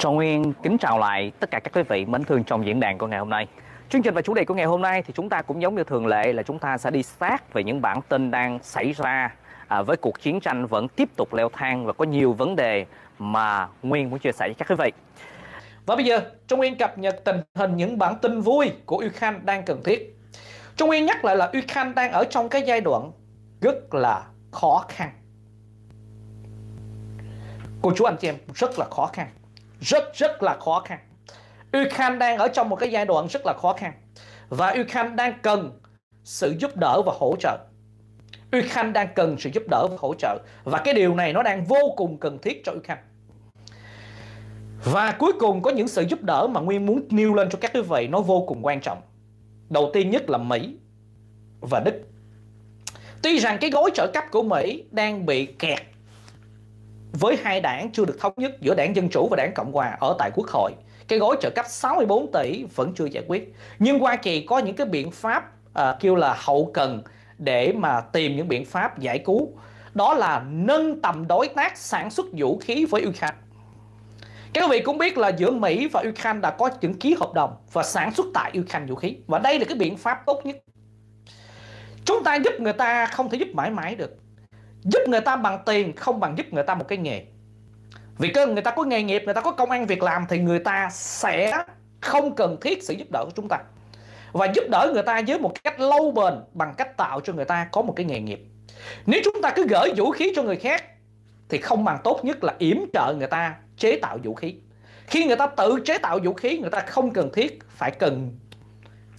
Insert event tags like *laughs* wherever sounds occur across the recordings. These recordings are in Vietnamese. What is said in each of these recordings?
Trọng Nguyên kính chào lại tất cả các quý vị mến thương trong diễn đàn của ngày hôm nay. Chương trình và chủ đề của ngày hôm nay thì chúng ta cũng giống như thường lệ là chúng ta sẽ đi sát về những bản tin đang xảy ra à, với cuộc chiến tranh vẫn tiếp tục leo thang và có nhiều vấn đề mà Nguyên muốn chia sẻ với các quý vị. Và bây giờ, Trung Nguyên cập nhật tình hình những bản tin vui của Ukraine đang cần thiết. Trung Nguyên nhắc lại là Ukraine đang ở trong cái giai đoạn rất là khó khăn. Cô chú anh chị em rất là khó khăn rất rất là khó khăn. Ukraine đang ở trong một cái giai đoạn rất là khó khăn và Ukraine đang cần sự giúp đỡ và hỗ trợ. Ukraine đang cần sự giúp đỡ và hỗ trợ và cái điều này nó đang vô cùng cần thiết cho Ukraine. Và cuối cùng có những sự giúp đỡ mà Nguyên muốn nêu lên cho các quý vị nó vô cùng quan trọng. Đầu tiên nhất là Mỹ và Đức. Tuy rằng cái gói trợ cấp của Mỹ đang bị kẹt với hai đảng chưa được thống nhất giữa đảng Dân Chủ và đảng Cộng Hòa ở tại Quốc hội. Cái gói trợ cấp 64 tỷ vẫn chưa giải quyết. Nhưng Hoa Kỳ có những cái biện pháp uh, kêu là hậu cần để mà tìm những biện pháp giải cứu. Đó là nâng tầm đối tác sản xuất vũ khí với Ukraine. Các quý vị cũng biết là giữa Mỹ và Ukraine đã có những ký hợp đồng và sản xuất tại Ukraine vũ khí. Và đây là cái biện pháp tốt nhất. Chúng ta giúp người ta không thể giúp mãi mãi được giúp người ta bằng tiền không bằng giúp người ta một cái nghề vì cơ người ta có nghề nghiệp người ta có công ăn việc làm thì người ta sẽ không cần thiết sự giúp đỡ của chúng ta và giúp đỡ người ta với một cách lâu bền bằng cách tạo cho người ta có một cái nghề nghiệp nếu chúng ta cứ gửi vũ khí cho người khác thì không bằng tốt nhất là yểm trợ người ta chế tạo vũ khí khi người ta tự chế tạo vũ khí người ta không cần thiết phải cần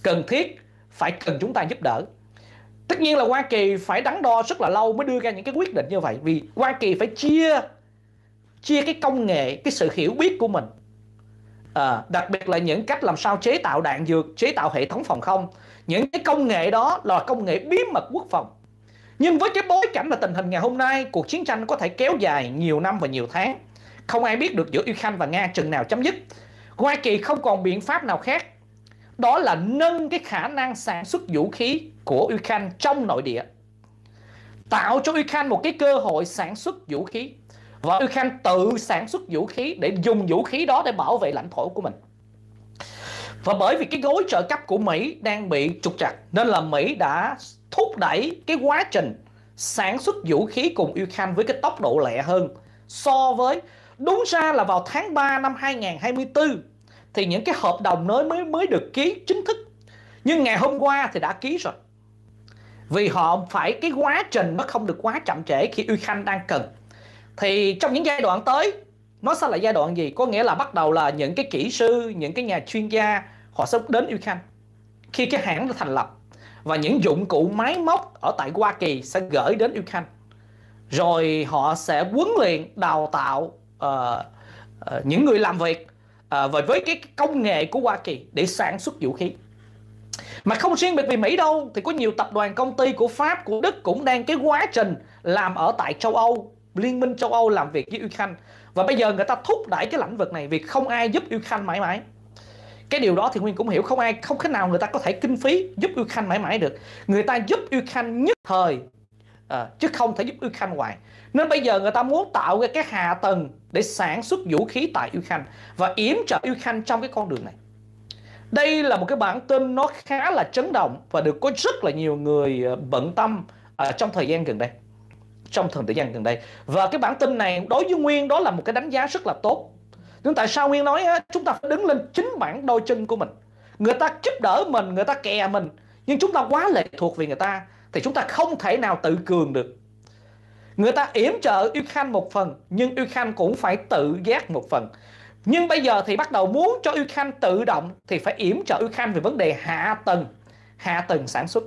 cần thiết phải cần chúng ta giúp đỡ tất nhiên là Hoa Kỳ phải đắn đo rất là lâu mới đưa ra những cái quyết định như vậy vì Hoa Kỳ phải chia chia cái công nghệ cái sự hiểu biết của mình à, đặc biệt là những cách làm sao chế tạo đạn dược chế tạo hệ thống phòng không những cái công nghệ đó là công nghệ bí mật quốc phòng nhưng với cái bối cảnh và tình hình ngày hôm nay cuộc chiến tranh có thể kéo dài nhiều năm và nhiều tháng không ai biết được giữa Ukraine và Nga chừng nào chấm dứt Hoa Kỳ không còn biện pháp nào khác đó là nâng cái khả năng sản xuất vũ khí của Ukraine trong nội địa tạo cho Ukraine một cái cơ hội sản xuất vũ khí và Ukraine tự sản xuất vũ khí để dùng vũ khí đó để bảo vệ lãnh thổ của mình và bởi vì cái gối trợ cấp của Mỹ đang bị trục trặc nên là Mỹ đã thúc đẩy cái quá trình sản xuất vũ khí cùng Ukraine với cái tốc độ lẹ hơn so với đúng ra là vào tháng 3 năm 2024 thì những cái hợp đồng mới mới mới được ký chính thức nhưng ngày hôm qua thì đã ký rồi vì họ phải cái quá trình nó không được quá chậm trễ khi uy đang cần thì trong những giai đoạn tới nó sẽ là giai đoạn gì có nghĩa là bắt đầu là những cái kỹ sư những cái nhà chuyên gia họ sẽ đến uy khi cái hãng được thành lập và những dụng cụ máy móc ở tại hoa kỳ sẽ gửi đến uy rồi họ sẽ huấn luyện đào tạo uh, uh, những người làm việc Ờ, và với cái công nghệ của Hoa Kỳ để sản xuất vũ khí mà không riêng biệt vì Mỹ đâu thì có nhiều tập đoàn công ty của Pháp của Đức cũng đang cái quá trình làm ở tại châu Âu Liên minh châu Âu làm việc với Ukraine và bây giờ người ta thúc đẩy cái lĩnh vực này vì không ai giúp Ukraine mãi mãi cái điều đó thì Nguyên cũng hiểu không ai không thế nào người ta có thể kinh phí giúp Ukraine mãi mãi được người ta giúp Ukraine nhất thời à, chứ không thể giúp Ukraine hoài. Nên bây giờ người ta muốn tạo ra cái hạ tầng để sản xuất vũ khí tại Ukraine và yểm trợ Ukraine trong cái con đường này. Đây là một cái bản tin nó khá là chấn động và được có rất là nhiều người ờ, bận tâm à, trong thời gian gần đây. Trong thời gian gần đây. Và cái bản tin này đối với Nguyên đó là một cái đánh giá rất là tốt. Nhưng tại sao Nguyên nói chúng ta phải đứng lên chính bản đôi chân của mình. Người ta giúp đỡ mình, người ta kè mình. Nhưng chúng ta quá lệ thuộc về người ta thì chúng ta không thể nào tự cường được người ta yểm trợ Ukraine một phần nhưng Ukraine cũng phải tự giác một phần nhưng bây giờ thì bắt đầu muốn cho Ukraine tự động thì phải yểm trợ Ukraine về vấn đề hạ tầng hạ tầng sản xuất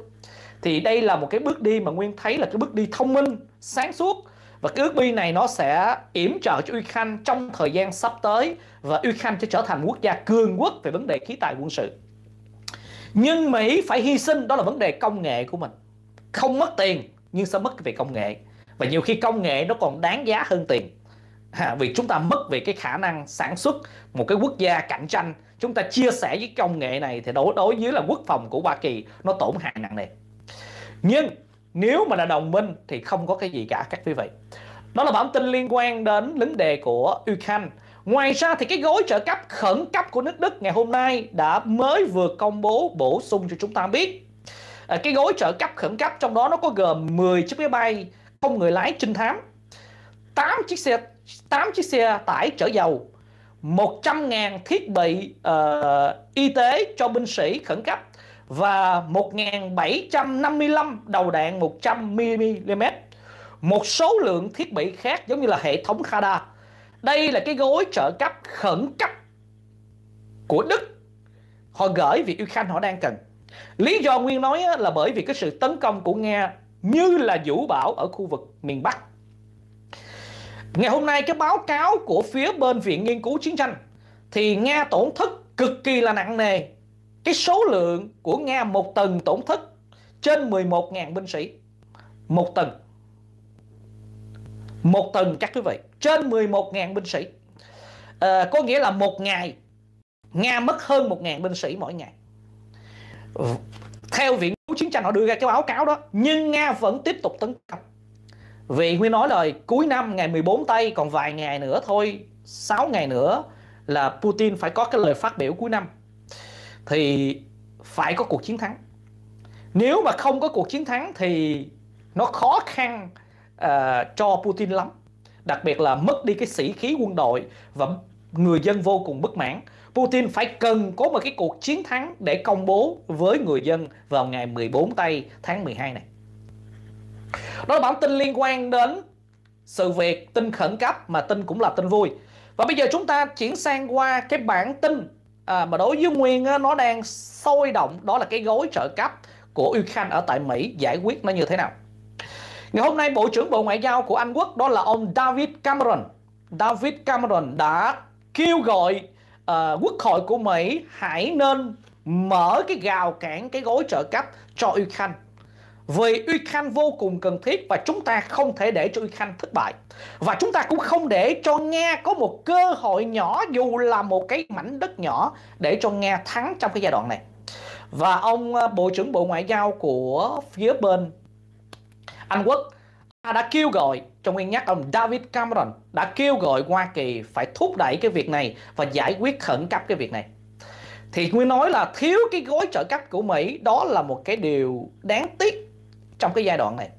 thì đây là một cái bước đi mà Nguyên thấy là cái bước đi thông minh sáng suốt và cái ước bi này nó sẽ yểm trợ cho Ukraine trong thời gian sắp tới và Ukraine sẽ trở thành quốc gia cường quốc về vấn đề khí tài quân sự. Nhưng Mỹ phải hy sinh đó là vấn đề công nghệ của mình không mất tiền nhưng sẽ mất về công nghệ và nhiều khi công nghệ nó còn đáng giá hơn tiền à, vì chúng ta mất về cái khả năng sản xuất một cái quốc gia cạnh tranh chúng ta chia sẻ với công nghệ này thì đối đối với là quốc phòng của Hoa Kỳ nó tổn hại nặng nề nhưng nếu mà là đồng minh thì không có cái gì cả các quý vị đó là bản tin liên quan đến vấn đề của Ukraine Ngoài ra thì cái gói trợ cấp khẩn cấp của nước Đức ngày hôm nay đã mới vừa công bố bổ sung cho chúng ta biết À, cái gói trợ cấp khẩn cấp trong đó nó có gồm 10 chiếc máy bay không người lái trinh thám 8 chiếc xe 8 chiếc xe tải chở dầu 100.000 thiết bị uh, y tế cho binh sĩ khẩn cấp và 1.755 đầu đạn 100mm một số lượng thiết bị khác giống như là hệ thống radar đây là cái gói trợ cấp khẩn cấp của Đức họ gửi vì Ukraine họ đang cần Lý do Nguyên nói là bởi vì cái sự tấn công của Nga như là vũ bão ở khu vực miền Bắc. Ngày hôm nay cái báo cáo của phía bên Viện Nghiên cứu Chiến tranh thì Nga tổn thất cực kỳ là nặng nề. Cái số lượng của Nga một tuần tổn thất trên 11.000 binh sĩ. Một tuần. Một tuần các quý vị. Trên 11.000 binh sĩ. À, có nghĩa là một ngày Nga mất hơn 1.000 binh sĩ mỗi ngày. Ừ. theo viện cứu chiến tranh họ đưa ra cái báo cáo đó nhưng nga vẫn tiếp tục tấn công vì huy nói lời cuối năm ngày 14 tây còn vài ngày nữa thôi 6 ngày nữa là putin phải có cái lời phát biểu cuối năm thì phải có cuộc chiến thắng nếu mà không có cuộc chiến thắng thì nó khó khăn uh, cho putin lắm đặc biệt là mất đi cái sĩ khí quân đội và người dân vô cùng bất mãn Putin phải cần có một cái cuộc chiến thắng để công bố với người dân vào ngày 14 tây tháng 12 này. Đó là bản tin liên quan đến sự việc tin khẩn cấp mà tin cũng là tin vui. Và bây giờ chúng ta chuyển sang qua cái bản tin à, mà đối với Nguyên á, nó đang sôi động đó là cái gói trợ cấp của Ukraine ở tại Mỹ giải quyết nó như thế nào. Ngày hôm nay Bộ trưởng Bộ Ngoại giao của Anh Quốc đó là ông David Cameron. David Cameron đã kêu gọi uh, quốc hội của Mỹ hãy nên mở cái gào cản cái gối trợ cấp cho Ukraine vì Ukraine vô cùng cần thiết và chúng ta không thể để cho Ukraine thất bại và chúng ta cũng không để cho Nga có một cơ hội nhỏ dù là một cái mảnh đất nhỏ để cho Nga thắng trong cái giai đoạn này và ông ờ, Bộ trưởng Bộ Ngoại giao của phía bên Anh Quốc đã kêu gọi, trong nguyên nhắc ông David Cameron đã kêu gọi Hoa Kỳ phải thúc đẩy cái việc này và giải quyết khẩn cấp cái việc này. Thì Nguyên nói là thiếu cái gói trợ cấp của Mỹ đó là một cái điều đáng tiếc trong cái giai đoạn này.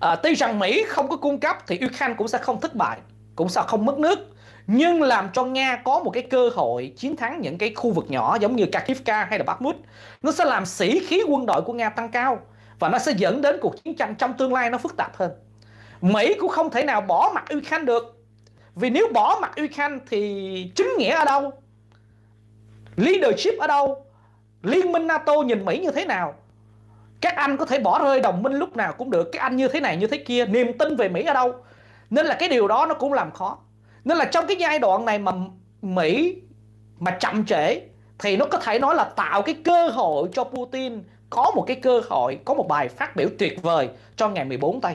À, tuy rằng Mỹ không có cung cấp thì Ukraine cũng sẽ không thất bại, cũng sẽ không mất nước. Nhưng làm cho Nga có một cái cơ hội chiến thắng những cái khu vực nhỏ giống như Kakivka hay là Bakhmut. Nó sẽ làm sĩ khí quân đội của Nga tăng cao và nó sẽ dẫn đến cuộc chiến tranh trong tương lai nó phức tạp hơn Mỹ cũng không thể nào bỏ mặt Ukraine được vì nếu bỏ mặt Ukraine thì chính nghĩa ở đâu leadership ở đâu liên minh NATO nhìn Mỹ như thế nào các anh có thể bỏ rơi đồng minh lúc nào cũng được các anh như thế này như thế kia niềm tin về Mỹ ở đâu nên là cái điều đó nó cũng làm khó nên là trong cái giai đoạn này mà Mỹ mà chậm trễ thì nó có thể nói là tạo cái cơ hội cho Putin có một cái cơ hội, có một bài phát biểu tuyệt vời cho ngày 14 tây.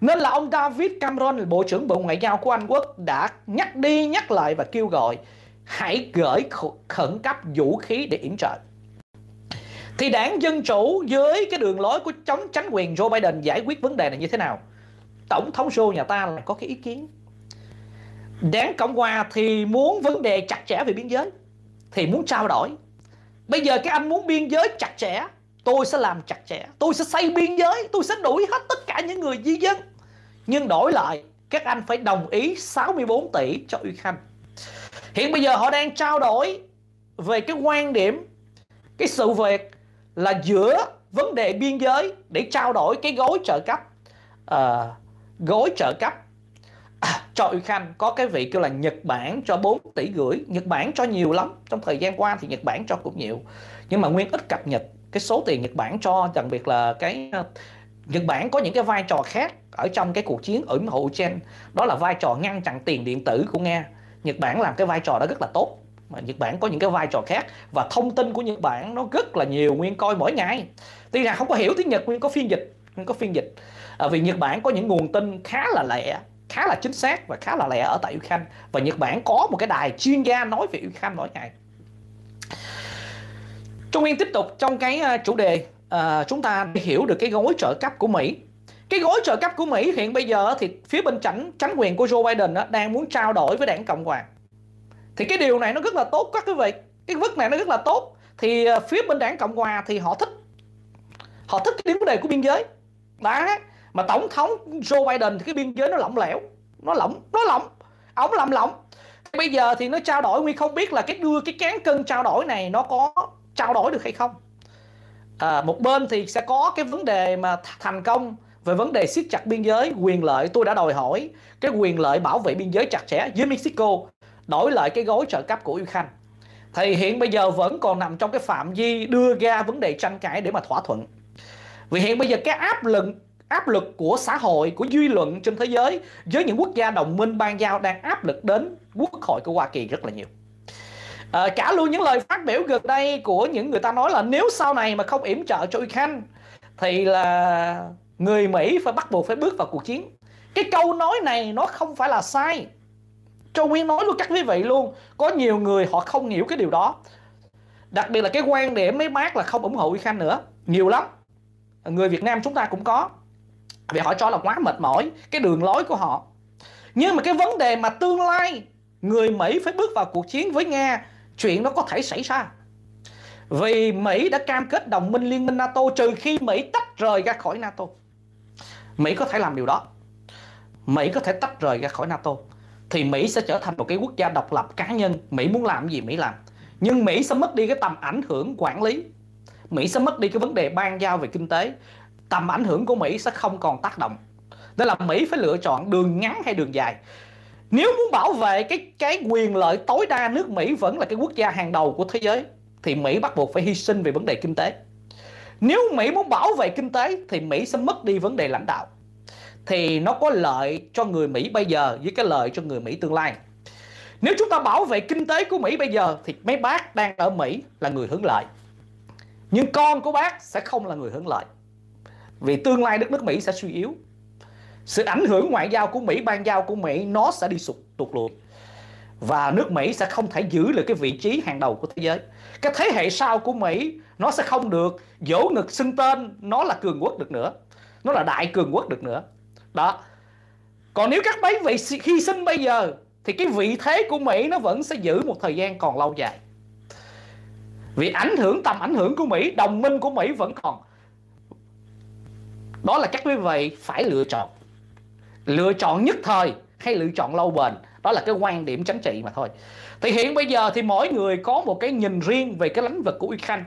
Nên là ông David Cameron, Bộ trưởng Bộ Ngoại giao của Anh Quốc đã nhắc đi nhắc lại và kêu gọi hãy gửi khẩn cấp vũ khí để yểm trợ. Thì đảng Dân Chủ dưới cái đường lối của chống chính quyền Joe Biden giải quyết vấn đề này như thế nào? Tổng thống Joe nhà ta là có cái ý kiến. Đảng Cộng Hòa thì muốn vấn đề chặt chẽ về biên giới, thì muốn trao đổi. Bây giờ cái anh muốn biên giới chặt chẽ tôi sẽ làm chặt chẽ tôi sẽ xây biên giới tôi sẽ đuổi hết tất cả những người di dân nhưng đổi lại các anh phải đồng ý 64 tỷ cho Ukraine hiện bây giờ họ đang trao đổi về cái quan điểm cái sự việc là giữa vấn đề biên giới để trao đổi cái gói trợ cấp uh, ờ, gói trợ cấp *coughs* cho Ukraine có cái vị kêu là Nhật Bản cho 4 tỷ gửi, Nhật Bản cho nhiều lắm trong thời gian qua thì Nhật Bản cho cũng nhiều nhưng mà Nguyên ít cập nhật cái số tiền Nhật Bản cho đặc biệt là cái ờ, Nhật Bản có những cái vai trò khác ở trong cái cuộc chiến ở ủng hộ Ukraine đó là vai trò ngăn chặn tiền điện tử của Nga Nhật Bản làm cái vai trò đó rất là tốt mà Nhật Bản có những cái vai trò khác và thông tin của Nhật Bản nó rất là nhiều nguyên coi mỗi ngày tuy rằng không có hiểu tiếng Nhật nguyên có phiên dịch nguyên có phiên dịch à, vì Nhật Bản có những nguồn tin khá là lẻ khá là chính xác và khá là lẻ ở tại Ukraine và Nhật Bản có một cái đài chuyên gia nói về Ukraine mỗi ngày Trung nguyên tiếp tục trong cái ờ, chủ đề uh, chúng ta hiểu được cái gói trợ cấp của Mỹ. Cái gói trợ cấp của Mỹ hiện bây giờ thì phía bên chánh chánh quyền của Joe Biden đó, đang muốn trao đổi với đảng Cộng hòa. Thì cái điều này nó rất là tốt các quý vị. Cái vứt này nó rất là tốt. Thì ờ, phía bên đảng Cộng hòa thì họ thích họ thích cái vấn đề của biên giới. Đó. Mà tổng thống Joe Biden thì cái biên giới nó lỏng lẻo, nó lỏng, nó lỏng. Ổng lỏng lỏng. Bây giờ thì nó trao đổi nguyên không biết là cái đưa cái cán cân trao đổi này nó có trao đổi được hay không à, một bên thì sẽ có cái vấn đề mà thành công về vấn đề siết chặt biên giới quyền lợi tôi đã đòi hỏi cái quyền lợi bảo vệ biên giới chặt chẽ với Mexico đổi lại cái gói trợ cấp của Ukraine thì hiện bây giờ vẫn còn nằm trong cái phạm vi đưa ra vấn đề tranh cãi để mà thỏa thuận vì hiện bây giờ cái áp lực áp lực của xã hội của dư luận trên thế giới với những quốc gia đồng minh ban giao đang áp lực đến quốc hội của Hoa Kỳ rất là nhiều À, cả luôn những lời phát biểu gần đây của những người ta nói là nếu sau này mà không yểm trợ cho Ukraine thì là người Mỹ phải bắt buộc phải bước vào cuộc chiến. Cái câu nói này nó không phải là sai. Châu Nguyên nói luôn các quý vị luôn, có nhiều người họ không hiểu cái điều đó. Đặc biệt là cái quan điểm mấy bác là không ủng hộ Ukraine nữa, nhiều lắm. Người Việt Nam chúng ta cũng có. Vì họ cho là quá mệt mỏi cái đường lối của họ. Nhưng mà cái vấn đề mà tương lai người Mỹ phải bước vào cuộc chiến với Nga chuyện nó có thể xảy ra vì Mỹ đã cam kết đồng minh liên minh NATO trừ khi Mỹ tách rời ra khỏi NATO Mỹ có thể làm điều đó Mỹ có thể tách rời ra khỏi NATO thì Mỹ sẽ trở thành một cái quốc gia độc lập cá nhân Mỹ muốn làm gì Mỹ làm nhưng Mỹ sẽ mất đi cái tầm ảnh hưởng quản lý Mỹ sẽ mất đi cái vấn đề ban giao về kinh tế tầm ảnh hưởng của Mỹ sẽ không còn tác động đó là Mỹ phải lựa chọn đường ngắn hay đường dài nếu muốn bảo vệ cái cái quyền lợi tối đa nước Mỹ vẫn là cái quốc gia hàng đầu của thế giới thì Mỹ bắt buộc phải hy sinh về vấn đề kinh tế. Nếu Mỹ muốn bảo vệ kinh tế thì Mỹ sẽ mất đi vấn đề lãnh đạo. Thì nó có lợi cho người Mỹ bây giờ với cái lợi cho người Mỹ tương lai. Nếu chúng ta bảo vệ kinh tế của Mỹ bây giờ thì mấy bác đang ở Mỹ là người hưởng lợi. Nhưng con của bác sẽ không là người hưởng lợi. Vì tương lai đất nước Mỹ sẽ suy yếu sự ảnh hưởng ngoại giao của Mỹ, ban giao của Mỹ nó sẽ đi sụt tụt lùi và nước Mỹ sẽ không thể giữ được cái vị trí hàng đầu của thế giới. Cái thế hệ sau của Mỹ nó sẽ không được dỗ ngực xưng tên nó là cường quốc được nữa, nó là đại cường quốc được nữa. Đó. Còn nếu các mấy vị hy sinh bây giờ thì cái vị thế của Mỹ nó vẫn sẽ giữ một thời gian còn lâu dài. Vì ảnh hưởng tầm ảnh hưởng của Mỹ, đồng minh của Mỹ vẫn còn. Đó là các quý vị phải lựa chọn lựa chọn nhất thời hay lựa chọn lâu bền đó là cái quan điểm chính trị mà thôi thì hiện bây giờ thì mỗi người có một cái nhìn riêng về cái lãnh vực của Ukraine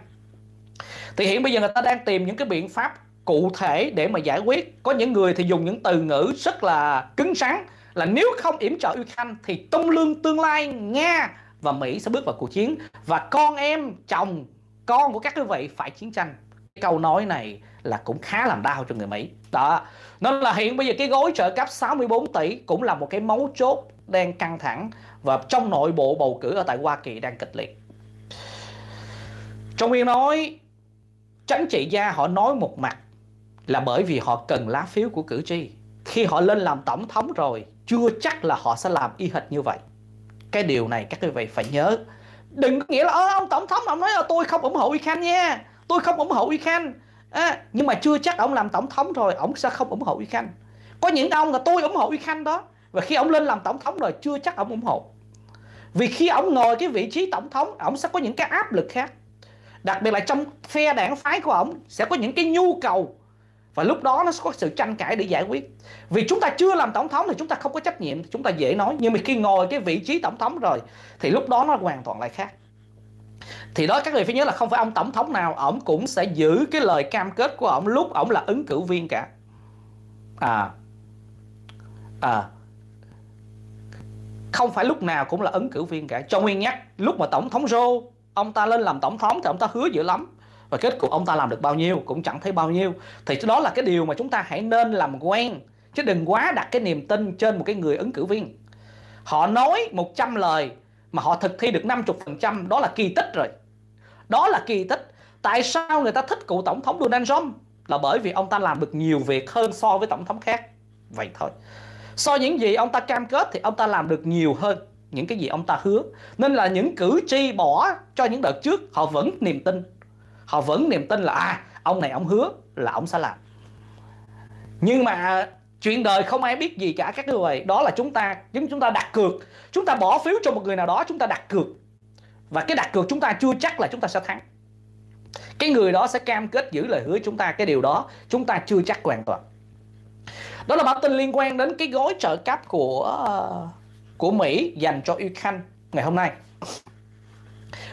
thì hiện bây giờ người ta đang tìm những cái biện pháp cụ thể để mà giải quyết có những người thì dùng những từ ngữ rất là cứng rắn là nếu không yểm trợ Ukraine thì tông lương tương lai Nga và Mỹ sẽ bước vào cuộc chiến và con em chồng con của các quý vị phải chiến tranh câu nói này là cũng khá làm đau cho người Mỹ đó nó là hiện bây giờ cái gói trợ cấp 64 tỷ cũng là một cái mấu chốt đang căng thẳng và trong nội bộ bầu cử ở tại Hoa Kỳ đang kịch liệt trong khi nói tránh trị gia họ nói một mặt là bởi vì họ cần lá phiếu của cử tri khi họ lên làm tổng thống rồi chưa chắc là họ sẽ làm y hệt như vậy cái điều này các quý vị phải nhớ đừng có nghĩa là ông tổng thống ông nói là tôi không ủng hộ Ukraine nha tôi không ủng hộ Ukraine à, nhưng mà chưa chắc ông làm tổng thống rồi ông sẽ không ủng hộ Uy Khanh có những ông là tôi ủng hộ Uy Khanh đó và khi ông lên làm tổng thống rồi chưa chắc ông ủng hộ vì khi ông ngồi cái vị trí tổng thống ông sẽ có những cái áp lực khác đặc biệt là trong phe đảng phái của ông sẽ có những cái nhu cầu và lúc đó nó sẽ có sự tranh cãi để giải quyết vì chúng ta chưa làm tổng thống thì chúng ta không có trách nhiệm chúng ta dễ nói nhưng mà khi ngồi cái vị trí tổng thống rồi thì lúc đó nó hoàn toàn lại khác thì đó các người phải nhớ là không phải ông tổng thống nào ổng cũng sẽ giữ cái lời cam kết của ổng lúc ổng là ứng cử viên cả à à không phải lúc nào cũng là ứng cử viên cả cho nguyên nhắc lúc mà tổng thống Joe ông ta lên làm tổng thống thì ông ta hứa dữ lắm và kết cục ông ta làm được bao nhiêu cũng chẳng thấy bao nhiêu thì đó là cái điều mà chúng ta hãy nên làm quen chứ đừng quá đặt cái niềm tin trên một cái người ứng cử viên họ nói 100 lời mà họ thực thi được 50% đó là kỳ tích rồi. Đó là kỳ tích. Tại sao người ta thích cựu tổng thống Donald Trump? Là bởi vì ông ta làm được nhiều việc hơn so với tổng thống khác. Vậy thôi. So những gì ông ta cam kết thì ông ta làm được nhiều hơn những cái gì ông ta hứa. Nên là những cử tri bỏ cho những đợt trước họ vẫn niềm tin. Họ vẫn niềm tin là à, ông này ông hứa là ông sẽ làm. Nhưng mà chuyện đời không ai biết gì cả các người đó là chúng ta chúng chúng ta đặt cược chúng ta bỏ phiếu cho một người nào đó chúng ta đặt cược và cái đặt cược chúng ta chưa chắc là chúng ta sẽ thắng cái người đó sẽ cam kết giữ lời hứa chúng ta cái điều đó chúng ta chưa chắc hoàn toàn đó là bản tin liên quan đến cái gói trợ cấp của của Mỹ dành cho Ukraine ngày hôm nay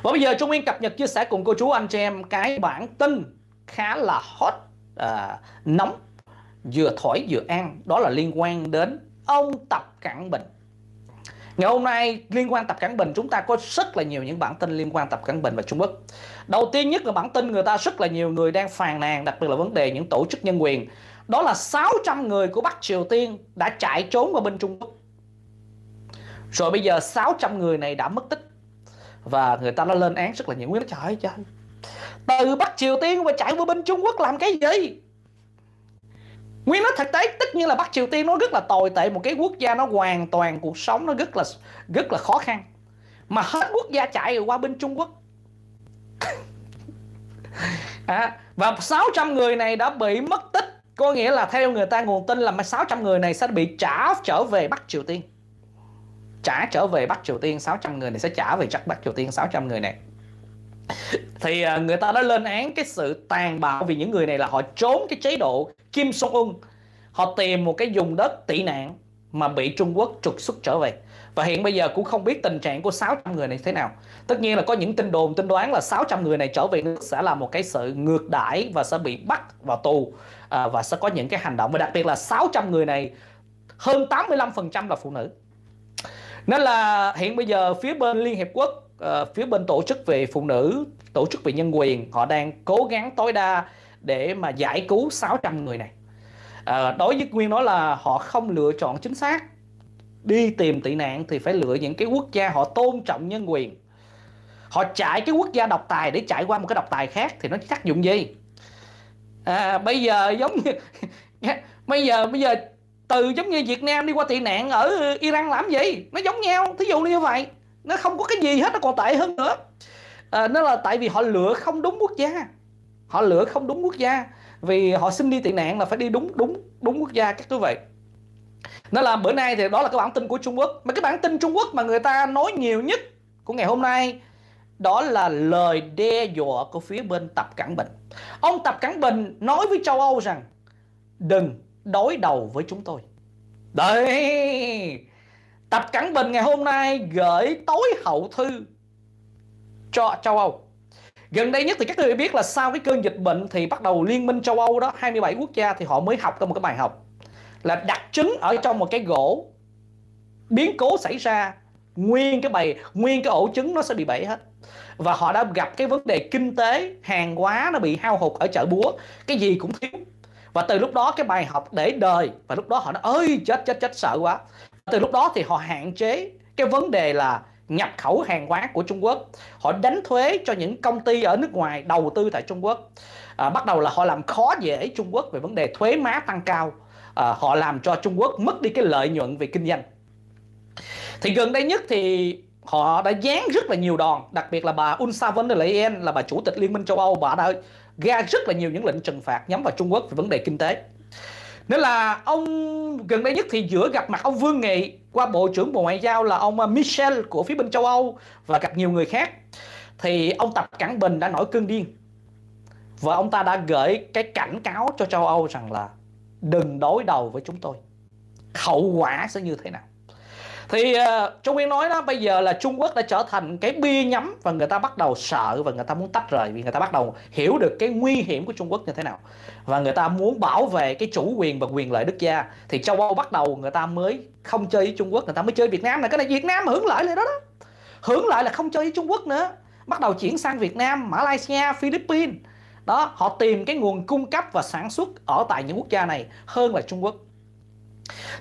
và bây giờ Trung Nguyên cập nhật chia sẻ cùng cô chú anh chị em cái bản tin khá là hot à, nóng vừa thổi vừa ăn đó là liên quan đến ông Tập cản Bình ngày hôm nay liên quan Tập cản Bình chúng ta có rất là nhiều những bản tin liên quan Tập cản Bình và Trung Quốc đầu tiên nhất là bản tin người ta rất là nhiều người đang phàn nàn đặc biệt là vấn đề những tổ chức nhân quyền đó là 600 người của Bắc Triều Tiên đã chạy trốn qua bên Trung Quốc rồi bây giờ 600 người này đã mất tích và người ta đã lên án rất là nhiều nguyên nói trời ơi trời từ Bắc Triều Tiên mà chạy qua bên Trung Quốc làm cái gì nguyên nói thực tế tất nhiên là bắc triều tiên nó rất là tồi tệ một cái quốc gia nó hoàn toàn cuộc sống nó rất là rất là khó khăn mà hết quốc gia chạy qua bên trung quốc *laughs* à, và 600 người này đã bị mất tích có nghĩa là theo người ta nguồn tin là 600 người này sẽ bị trả trở về bắc triều tiên trả trở về bắc triều tiên 600 người này sẽ trả về chắc bắc triều tiên 600 người này thì uh, người ta đã lên án cái sự tàn bạo vì những người này là họ trốn cái chế độ Kim Jong Un họ tìm một cái vùng đất tị nạn mà bị Trung Quốc trục xuất trở về và hiện bây giờ cũng không biết tình trạng của 600 người này thế nào tất nhiên là có những tin đồn tin đoán là 600 người này trở về nước sẽ là một cái sự ngược đãi và sẽ bị bắt vào tù à, và sẽ có những cái hành động và đặc biệt là 600 người này hơn 85% là phụ nữ nên là hiện bây giờ phía bên Liên Hiệp Quốc uh, phía bên tổ chức về phụ nữ, tổ chức về nhân quyền họ đang cố gắng tối đa để mà giải cứu 600 người này. À, đối với nguyên nói là họ không lựa chọn chính xác đi tìm tị nạn thì phải lựa những cái quốc gia họ tôn trọng nhân quyền họ chạy cái quốc gia độc tài để chạy qua một cái độc tài khác thì nó tác dụng gì à, bây giờ giống như *laughs* bây giờ bây giờ từ giống như Việt Nam đi qua tị nạn ở Iran làm gì nó giống nhau thí dụ như vậy nó không có cái gì hết nó còn tệ hơn nữa à, nó là tại vì họ lựa không đúng quốc gia họ lựa không đúng quốc gia vì họ xin đi tị nạn là phải đi đúng đúng đúng quốc gia các thứ vậy nó là bữa nay thì đó là cái bản tin của Trung Quốc mà cái bản tin Trung Quốc mà người ta nói nhiều nhất của ngày hôm nay đó là lời đe dọa của phía bên Tập Cận Bình ông Tập Cận Bình nói với châu Âu rằng đừng đối đầu với chúng tôi đây Tập Cận Bình ngày hôm nay gửi tối hậu thư cho châu Âu. Gần đây nhất thì các người biết là sau cái cơn dịch bệnh thì bắt đầu Liên minh châu Âu đó 27 quốc gia thì họ mới học ra một cái bài học là đặt trứng ở trong một cái gỗ biến cố xảy ra nguyên cái bầy nguyên cái ổ trứng nó sẽ bị bể hết và họ đã gặp cái vấn đề kinh tế hàng hóa nó bị hao hụt ở chợ búa cái gì cũng thiếu và từ lúc đó cái bài học để đời và lúc đó họ nói ơi chết chết chết sợ quá từ lúc đó thì họ hạn chế cái vấn đề là nhập khẩu hàng hóa của Trung Quốc họ đánh thuế cho những công ty ở nước ngoài đầu tư tại Trung Quốc à, bắt đầu là họ làm khó dễ Trung Quốc về vấn đề thuế má tăng cao à, họ làm cho Trung Quốc mất đi cái lợi nhuận về kinh doanh thì gần đây nhất thì họ đã dán rất là nhiều đòn đặc biệt là bà Ursula von der Leyen là bà chủ tịch Liên minh châu Âu bà đã ra rất là nhiều những lệnh trừng phạt nhắm vào Trung Quốc về vấn đề kinh tế nên là ông gần đây nhất thì giữa gặp mặt ông Vương Nghị qua Bộ trưởng Bộ Ngoại giao là ông ờ, Michel của phía bên châu Âu và gặp nhiều người khác thì ông Tập Cận Bình đã nổi cơn điên và ông ta đã gửi cái cảnh cáo cho châu Âu rằng là đừng đối đầu với chúng tôi. Hậu quả sẽ như thế nào? thì ờ, uh, Trung Nguyên nói đó bây giờ là Trung Quốc đã trở thành cái bia nhắm và người ta bắt đầu sợ và người ta muốn tách rời vì người ta bắt đầu hiểu được cái nguy hiểm của Trung Quốc như thế nào và người ta muốn bảo vệ cái chủ quyền và quyền lợi đức gia thì châu Âu bắt đầu người ta mới không chơi với Trung Quốc người ta mới chơi Việt Nam này cái này Việt Nam mà hưởng lợi lại đó đó hưởng lợi là không chơi với Trung Quốc nữa bắt đầu chuyển sang Việt Nam Malaysia Philippines đó họ tìm cái nguồn cung cấp và sản xuất ở tại những quốc gia này hơn là Trung Quốc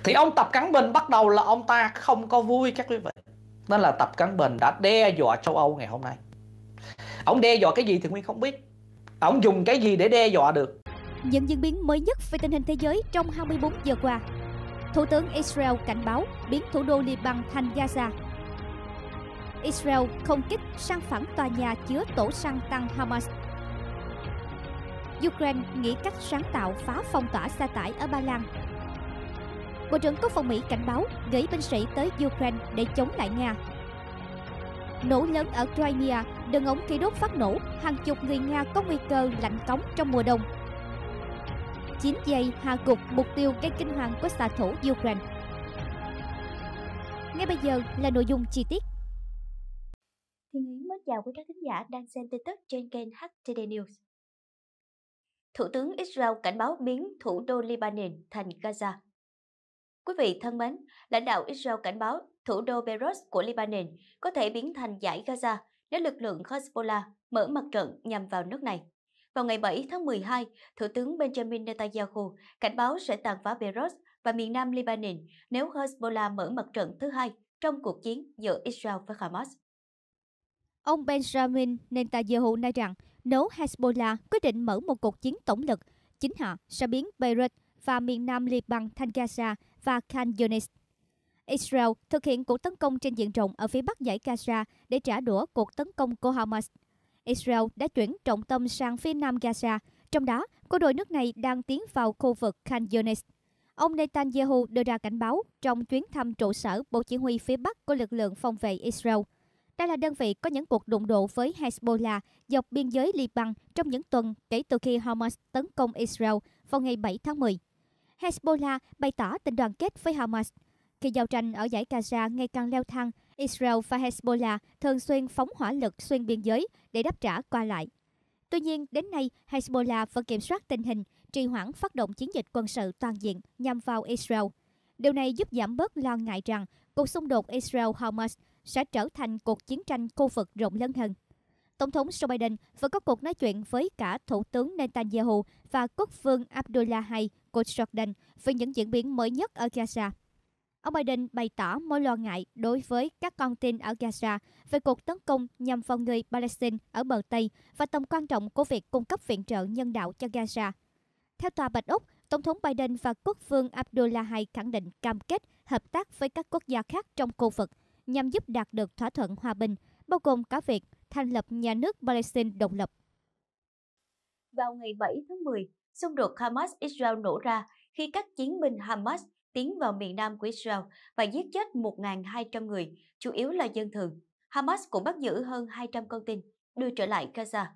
thì ông tập cắn bình bắt đầu là ông ta không có vui các quý vị nên là tập cắn bình đã đe dọa châu âu ngày hôm nay ông đe dọa cái gì thì nguyên không biết ông dùng cái gì để đe dọa được những diễn biến mới nhất về tình hình thế giới trong 24 giờ qua Thủ tướng Israel cảnh báo biến thủ đô Liban thành Gaza Israel không kích sang phẳng tòa nhà chứa tổ săn tăng Hamas Ukraine nghĩ cách sáng tạo phá phong tỏa xe tải ở Ba Lan Bộ trưởng Quốc phòng Mỹ cảnh báo gửi binh sĩ tới Ukraine để chống lại Nga. Nổ lớn ở Crimea, đường ống khí đốt phát nổ, hàng chục người Nga có nguy cơ lạnh cống trong mùa đông. 9 giây hạ gục mục tiêu gây kinh hoàng của xạ thủ Ukraine. Ngay bây giờ là nội dung chi tiết. Thiên Yến mến chào quý khán giả đang xem tin tức trên kênh HTD News. Thủ tướng Israel cảnh báo biến thủ đô Lebanon thành Gaza. Quý vị thân mến, lãnh đạo Israel cảnh báo thủ đô Beirut của Lebanon có thể biến thành giải Gaza nếu lực lượng Hezbollah mở mặt trận nhằm vào nước này. Vào ngày 7 tháng 12, Thủ tướng Benjamin Netanyahu cảnh báo sẽ tàn phá Beirut và miền nam Lebanon nếu Hezbollah mở mặt trận thứ hai trong cuộc chiến giữa Israel với Hamas. Ông Benjamin Netanyahu nói rằng nếu Hezbollah quyết định mở một cuộc chiến tổng lực, chính họ sẽ biến Beirut và miền nam Liban thành Gaza và Khan Yunis. Israel thực hiện cuộc tấn công trên diện rộng ở phía bắc dãy Gaza để trả đũa cuộc tấn công của Hamas. Israel đã chuyển trọng tâm sang phía nam Gaza, trong đó quân đội nước này đang tiến vào khu vực Khan Yunis. Ông Netanyahu đưa ra cảnh báo trong chuyến thăm trụ sở Bộ Chỉ huy phía Bắc của lực lượng phòng vệ Israel. Đây là đơn vị có những cuộc đụng độ với Hezbollah dọc biên giới Liban trong những tuần kể từ khi Hamas tấn công Israel vào ngày 7 tháng 10. Hezbollah bày tỏ tình đoàn kết với Hamas. Khi giao tranh ở giải Gaza ngày càng leo thang, Israel và Hezbollah thường xuyên phóng hỏa lực xuyên biên giới để đáp trả qua lại. Tuy nhiên, đến nay, Hezbollah vẫn kiểm soát tình hình, trì hoãn phát động chiến dịch quân sự toàn diện nhằm vào Israel. Điều này giúp giảm bớt lo ngại rằng cuộc xung đột Israel-Hamas sẽ trở thành cuộc chiến tranh khu vực rộng lớn hơn. Tổng thống Joe Biden vừa có cuộc nói chuyện với cả Thủ tướng Netanyahu và quốc vương Abdullah II coach Jordan về những diễn biến mới nhất ở Gaza. Ông Biden bày tỏ mối lo ngại đối với các con tin ở Gaza về cuộc tấn công nhằm vào người Palestine ở bờ Tây và tầm quan trọng của việc cung cấp viện trợ nhân đạo cho Gaza. Theo Tòa Bạch Úc, Tổng thống Biden và quốc vương Abdullah II khẳng định cam kết hợp tác với các quốc gia khác trong khu vực nhằm giúp đạt được thỏa thuận hòa bình, bao gồm cả việc thành lập nhà nước Palestine độc lập. Vào ngày 7 tháng 10, xung đột Hamas-Israel nổ ra khi các chiến binh Hamas tiến vào miền nam của Israel và giết chết 1.200 người, chủ yếu là dân thường. Hamas cũng bắt giữ hơn 200 con tin, đưa trở lại Gaza.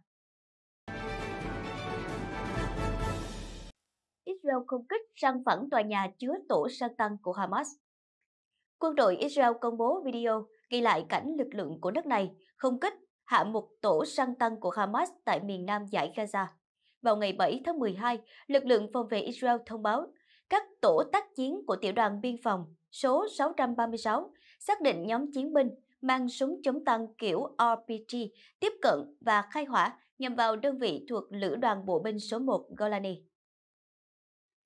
Israel không kích sang phẳng tòa nhà chứa tổ sang tăng của Hamas. Quân đội Israel công bố video ghi lại cảnh lực lượng của nước này không kích hạ mục tổ sang tăng của Hamas tại miền nam giải Gaza vào ngày 7 tháng 12, lực lượng phòng vệ Israel thông báo các tổ tác chiến của tiểu đoàn biên phòng số 636 xác định nhóm chiến binh mang súng chống tăng kiểu RPG tiếp cận và khai hỏa nhằm vào đơn vị thuộc Lữ đoàn Bộ binh số 1 Golani.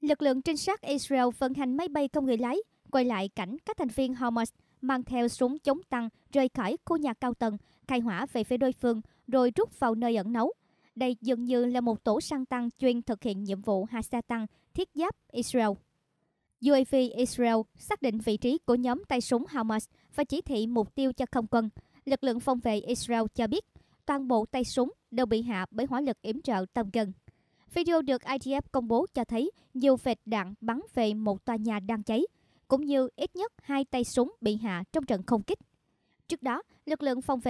Lực lượng trinh sát Israel vận hành máy bay không người lái, quay lại cảnh các thành viên Hamas mang theo súng chống tăng rời khỏi khu nhà cao tầng, khai hỏa về phía đối phương, rồi rút vào nơi ẩn náu. Đây dường như là một tổ săn tăng chuyên thực hiện nhiệm vụ hạ sa tăng thiết giáp Israel. UAV Israel xác định vị trí của nhóm tay súng Hamas và chỉ thị mục tiêu cho không quân. Lực lượng phòng vệ Israel cho biết toàn bộ tay súng đều bị hạ bởi hỏa lực yểm trợ tầm gần. Video được IDF công bố cho thấy nhiều vệt đạn bắn về một tòa nhà đang cháy, cũng như ít nhất hai tay súng bị hạ trong trận không kích. Trước đó, lực lượng phòng vệ